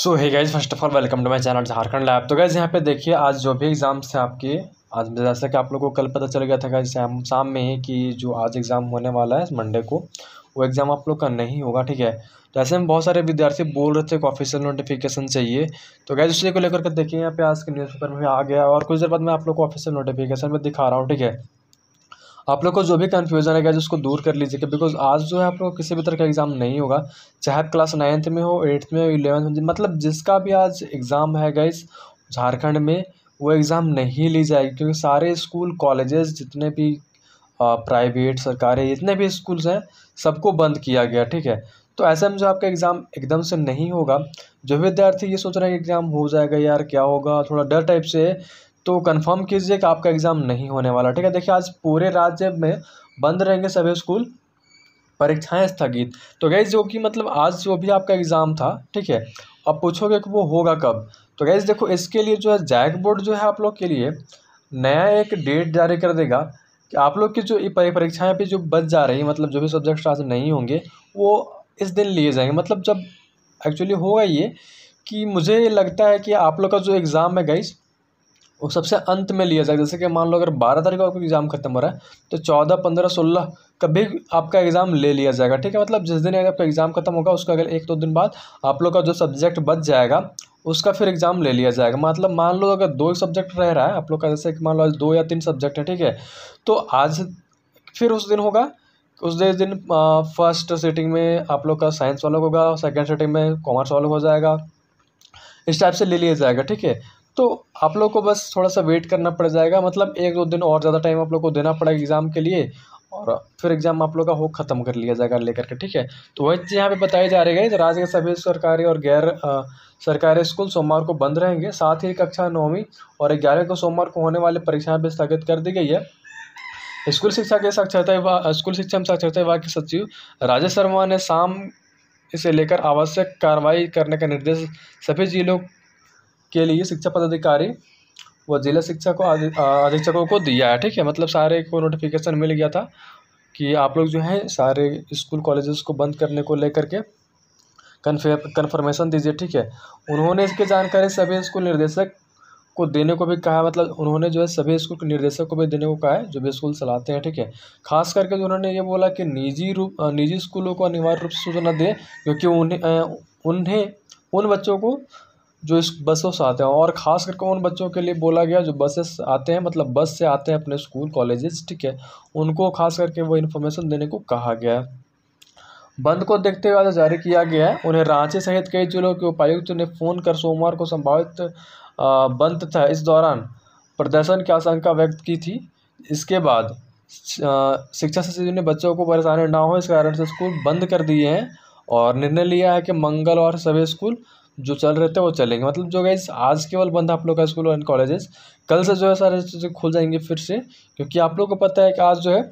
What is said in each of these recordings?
सो है guys first of all welcome to my channel Jharkhand lab तो guys यहाँ पे देखिए आज जो भी एग्ज़ाम्स हैं आपके आज जैसा कि आप लोगों को कल पता चल गया था गाइज शाम शाम में ही कि जो आज एग्ज़ाम होने वाला है मंडे को वो एग्ज़ाम आप लोग का नहीं होगा ठीक है तो ऐसे में बहुत सारे विद्यार्थी बोल रहे थे कि ऑफिशियल नोटिफिकेशन चाहिए तो गैस उसी को लेकर के देखिए यहाँ पे आज के न्यूज़पेपर में आ गया और कुछ देर बाद मैं आप लोग को ऑफिशियल नोटिफिकेशन में दिखा रहा हूँ ठीक है आप लोग को जो भी कन्फ्यूज़न है उसको दूर कर लीजिएगा बिकॉज आज जो है आप लोग किसी भी तरह का एग्ज़ाम नहीं होगा चाहे आप क्लास नाइन्थ में हो एट्थ में हो इलेवंथ में मतलब जिसका भी आज एग्ज़ाम है गाइस झारखंड में वो एग्ज़ाम नहीं ली जाएगी क्योंकि सारे स्कूल कॉलेजेस जितने भी प्राइवेट सरकारी जितने भी स्कूल्स हैं सबको बंद किया गया ठीक है तो ऐसे में जो आपका एग्ज़ाम एकदम से नहीं होगा जो विद्यार्थी ये सोच रहे हैं कि एग्ज़ाम हो जाएगा यार क्या होगा थोड़ा डर टाइप से तो कन्फर्म कीजिए कि आपका एग्ज़ाम नहीं होने वाला ठीक है देखिए आज पूरे राज्य में बंद रहेंगे सभी स्कूल परीक्षाएं स्थगित तो गैस जो कि मतलब आज जो भी आपका एग्ज़ाम था ठीक है अब पूछोगे कि वो होगा कब तो गैस देखो इसके लिए जो है जैक बोर्ड जो है आप लोग के लिए नया एक डेट जारी कर देगा कि आप लोग की जो परीक्षाएं पे जो बच जा रही मतलब जो भी सब्जेक्ट आज नहीं होंगे वो इस दिन लिए जाएंगे मतलब जब एक्चुअली होगा ये कि मुझे लगता है कि आप लोग का जो एग्ज़ाम है गैस वो सबसे अंत में लिया जाएगा जैसे कि मान लो अगर बारह तारीख को आपका एग्ज़ाम खत्म हो रहा है तो चौदह पंद्रह सोलह कभी आपका एग्ज़ाम ले लिया जाएगा ठीक है मतलब जिस दिन आपका एग्ज़ाम खत्म होगा उसका अगर एक दो तो दिन बाद आप लोग का जो सब्जेक्ट बच जाएगा उसका फिर एग्ज़ाम ले लिया जाएगा मतलब मान लो अगर दो सब्जेक्ट रह रहा है आप लोग का जैसे कि मान लो आज दो या तीन सब्जेक्ट है ठीक है तो आज फिर उस दिन होगा उस दिन फर्स्ट सेटिंग में आप लोग का साइंस वालों को होगा सेकेंड सेटिंग में कॉमर्स वालों को हो जाएगा इस टाइप से ले लिया जाएगा ठीक है तो आप लोग को बस थोड़ा सा वेट करना पड़ जाएगा मतलब एक दो दिन और ज़्यादा टाइम आप लोग को देना पड़ेगा एग्ज़ाम के लिए और फिर एग्ज़ाम आप लोग का हो ख़त्म कर लिया जाएगा लेकर के ठीक है तो वही चीज़ यहाँ पर बताई जा रही है कि राज्य के सभी सरकारी और गैर सरकारी स्कूल सोमवार को बंद रहेंगे साथ ही कक्षा नौवीं और ग्यारहवीं को सोमवार को होने वाली परीक्षाएं भी स्थगित कर दी गई है स्कूल शिक्षा के साक्षरता विभाग स्कूल शिक्षा साक्षरता विभाग के सचिव राजेश शर्मा ने शाम इसे लेकर आवश्यक कार्रवाई करने का निर्देश सभी जिलों के लिए शिक्षा पदाधिकारी व जिला शिक्षा को अधीक्षकों को दिया है ठीक है मतलब सारे को नोटिफिकेशन मिल गया था कि आप लोग जो है सारे स्कूल कॉलेजेस को बंद करने को लेकर के कन्फे कन्फर्मेशन दीजिए ठीक है उन्होंने इसकी जानकारी सभी स्कूल निर्देशक को देने को भी कहा मतलब उन्होंने जो है सभी स्कूल के निर्देशक को भी देने को कहा है जो भी स्कूल चलाते हैं ठीक है खास करके जो उन्होंने ये बोला कि निजी रूप निजी स्कूलों को अनिवार्य रूप से सूचना दें क्योंकि उन्हें उन्हें उन बच्चों को जो इस बसों से आते हैं और ख़ास करके उन बच्चों के लिए बोला गया जो बसेस आते हैं मतलब बस से आते हैं अपने स्कूल कॉलेजेस ठीक है उनको खास करके वो इन्फॉर्मेशन देने को कहा गया है बंद को देखते हुए जारी किया गया है उन्हें रांची सहित कई जिलों के उपायुक्त ने फ़ोन कर सोमवार को संभावित बंद था इस दौरान प्रदर्शन की आशंका व्यक्त की थी इसके बाद शिक्षा सचिव ने बच्चों को परेशानी ना हो इस कारण से स्कूल बंद कर दिए हैं और निर्णय लिया है कि मंगलवार सभी स्कूल जो चल रहे थे वो चलेंगे मतलब जो गाइज आज केवल बंद आप लोग का स्कूल एंड कॉलेजेस कल से जो है सारे चीज़ें खुल जाएंगे फिर से क्योंकि आप लोग को पता है कि आज जो है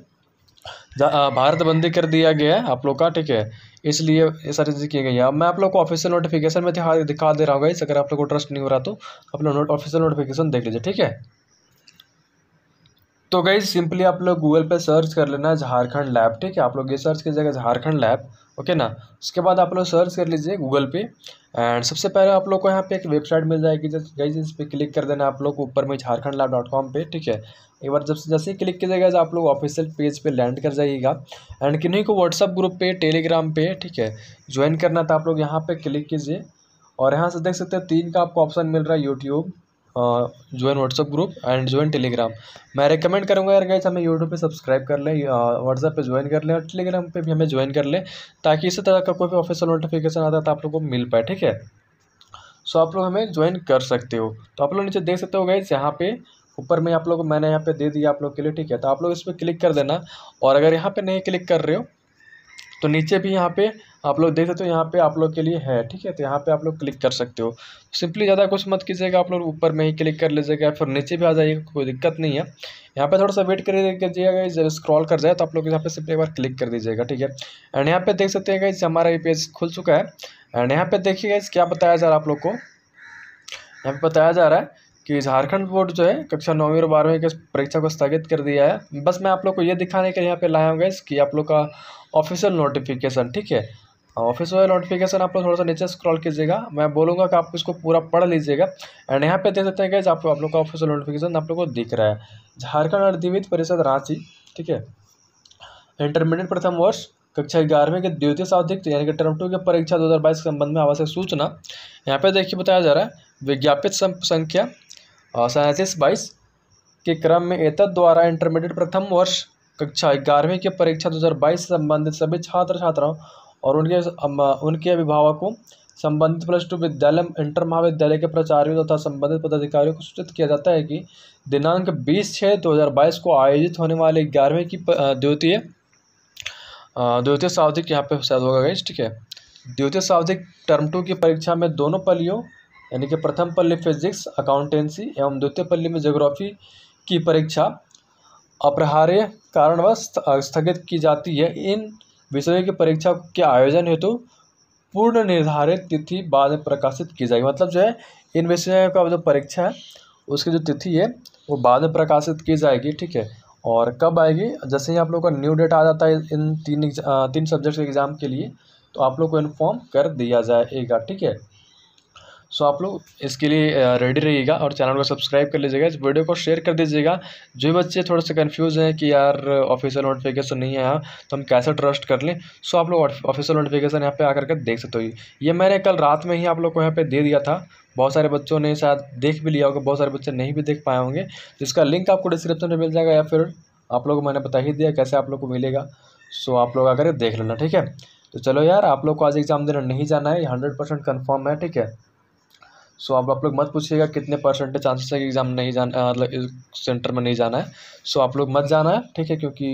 भारत बंदी कर दिया गया है आप लोग का ठीक है इसलिए ये सारी चीज़ें की गई हैं अब मैं आप लोग को ऑफिशियल नोटिफिकेशन में दिखा दिखा दे रहा हूँ गाइज अगर आप लोग को ट्रस्ट नहीं हो रहा तो आप लोग ऑफिशियल नोटिफिकेशन देख लीजिए ठीक है तो गई सिंपली आप लोग गूगल पे सर्च कर लेना झारखंड लैब ठीक है आप लोग ये सर्च कर जगह झारखंड लैब ओके ना उसके बाद आप लोग सर्च कर लीजिए गूगल पे एंड सबसे पहले आप लोग को यहाँ पे एक वेबसाइट मिल जाएगी जैसे गई इस पर क्लिक कर देना आप लोग ऊपर में झारखंड लैब डॉट कॉम पर ठीक है एक बार जब से जैसे ही क्लिक कीजिएगा तो आप लोग ऑफिशियल पेज पे लैंड कर जाइएगा एंड किन्हीं को व्हाट्सअप ग्रुप पे टेलीग्राम पे ठीक है ज्वाइन करना था आप लोग यहाँ पे क्लिक कीजिए और यहाँ से देख सकते हैं तीन का आपको ऑप्शन मिल रहा है YouTube join WhatsApp group and join Telegram मैं रिकमेंड करूँगा यार गाइस हमें यूट्यूब पे सब्सक्राइब कर लें व्हाट्सअप पे ज्वाइन कर लें और टेलीग्राम पे भी हमें ज्वाइन कर लें ताकि इसी तरह का कोई भी ऑफिशियल नोटिफिकेशन आता है तो आप लोग को मिल पाए ठीक है सो आप लोग हमें ज्वाइन कर सकते हो तो आप लोग नीचे देख सकते हो गाइस यहाँ पे ऊपर में आप लोग मैंने यहाँ पे दे दिया आप लोग के लिए ठीक है तो आप लोग इस पर क्लिक कर देना और अगर यहाँ पे नहीं क्लिक कर रहे हो तो नीचे भी यहाँ पे आप लोग देख सकते हो यहाँ पे आप लोग के लिए है ठीक है तो यहाँ पे आप लोग क्लिक कर सकते हो सिंपली ज़्यादा कुछ मत कीजिएगा आप लोग ऊपर में ही क्लिक कर लीजिएगा फिर नीचे भी आ जाइएगा कोई दिक्कत नहीं है यहाँ पे थोड़ा सा वेट करिएगा स्क्रॉल कर जाए तो आप लोग यहाँ पे सिंपली एक बार क्लिक कर दीजिएगा ठीक है एंड यहाँ पे देख सकते हैं गाइज हमारा ये पेज खुल चुका है एंड यहाँ पे देखिएगा क्या बताया जा रहा है आप लोग को यहाँ पे बताया जा रहा है कि झारखंड बोर्ड जो है कक्षा नौवीं और बारहवीं के परीक्षा को स्थगित कर दिया है बस मैं आप लोग को ये दिखाने के लिए यहाँ पे लाया हूँ गैस कि आप लोग का ऑफिशियल नोटिफिकेशन ठीक है ऑफिशियल नोटिफिकेशन आप लोग थोड़ा सा नीचे स्क्रॉल कीजिएगा मैं बोलूँगा कि आप इसको पूरा पढ़ लीजिएगा एंड यहाँ पे देख सकते हैं गैस आप आप लोग का ऑफिशियल नोटिफिकेशन आप लोग को दिख रहा है झारखंड अर्धिवित परिषद रांची ठीक है इंटरमीडिएट प्रथम वर्ष कक्षा ग्यारहवीं के द्वितीय सावधिक यानी कि टर्म टू की परीक्षा 2022 के संबंध में आवश्यक सूचना यहाँ पे देखिए बताया जा रहा है विज्ञापित संख्या सैंतीस बाईस के क्रम में एतद द्वारा इंटरमीडिएट प्रथम वर्ष कक्षा ग्यारहवीं की परीक्षा 2022 से संबंधित सभी छात्र छात्राओं और उनके उनके अभिभावकों संबंधित प्लस टू विद्यालय इंटर महाविद्यालय के प्राचार्यों तथा संबंधित पदाधिकारियों को सूचित किया जाता है कि दिनांक 20 छः 2022 को आयोजित होने वाले ग्यारहवीं की द्वितीय द्वितीय सावधिक यहाँ पे शायद होगा गई ठीक है द्वितीय सावधिक टर्म टू की परीक्षा में दोनों पलियों यानी कि प्रथम पल्ली फिजिक्स अकाउंटेंसी एवं द्वितीय पल्ले में जोग्राफी की परीक्षा अपरिहार्य कारणवश स्थगित की जाती है इन विषयों की परीक्षा के आयोजन हेतु पूर्ण निर्धारित तिथि बाद में प्रकाशित की जाएगी मतलब जो है इन विषयों का जो परीक्षा है उसकी जो तिथि है वो बाद में प्रकाशित की जाएगी ठीक है और कब आएगी जैसे ही आप लोगों का न्यू डेट आ जाता है इन तीन तीन सब्जेक्ट के एग्ज़ाम के लिए तो आप लोग को इन्फॉर्म कर दिया जाएगा ठीक है सो आप लोग इसके लिए रेडी रहिएगा और चैनल को सब्सक्राइब कर लीजिएगा इस वीडियो को शेयर कर दीजिएगा जो बच्चे थोड़े से कन्फ्यूज़ हैं कि यार ऑफिशियल नोटिफिकेशन नहीं आया तो हम कैसे ट्रस्ट कर लें सो आप लोग ऑफिशियल नोटिफिकेशन यहाँ पर आकर के देख सकते हो ये मैंने कल रात में ही आप लोग को यहाँ पर दे दिया था बहुत सारे बच्चों ने शायद देख भी लिया होगा बहुत सारे बच्चे नहीं भी देख पाए होंगे जिसका लिंक आपको डिस्क्रिप्शन में मिल जाएगा या फिर आप लोग को मैंने बता ही दिया कैसे आप लोग को मिलेगा सो आप लोग आकर देख लेना ठीक है तो चलो यार आप लोग को आज एग्ज़ाम देना नहीं जाना है हंड्रेड परसेंट कन्फर्म है ठीक है सो आप आप लोग मत पूछिएगा कितने परसेंटेज चांसेस है कि एग्ज़ाम नहीं जाना मतलब सेंटर में नहीं जाना है सो आप लोग मत जाना है ठीक है क्योंकि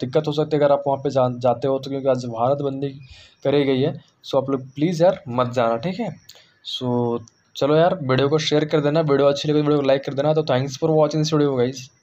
दिक्कत हो सकती है अगर आप वहाँ पे जा जाते हो तो क्योंकि आज भारत बंदी करी गई है सो आप लोग प्लीज़ यार मत जाना ठीक है सो चलो यार वीडियो को शेयर कर देना वीडियो अच्छी लगी तो वीडियो को लाइक कर देना तो thanks for watching this video guys